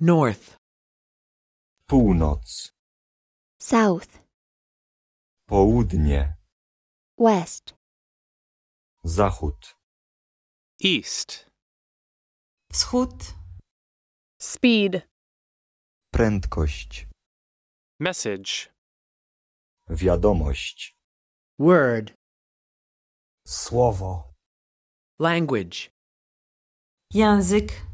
North. Północ. South. Południe. West. Zachód. East. Wschód. Speed. Prędkość. Message. Wiadomość. Word. Słowo. Language. Język.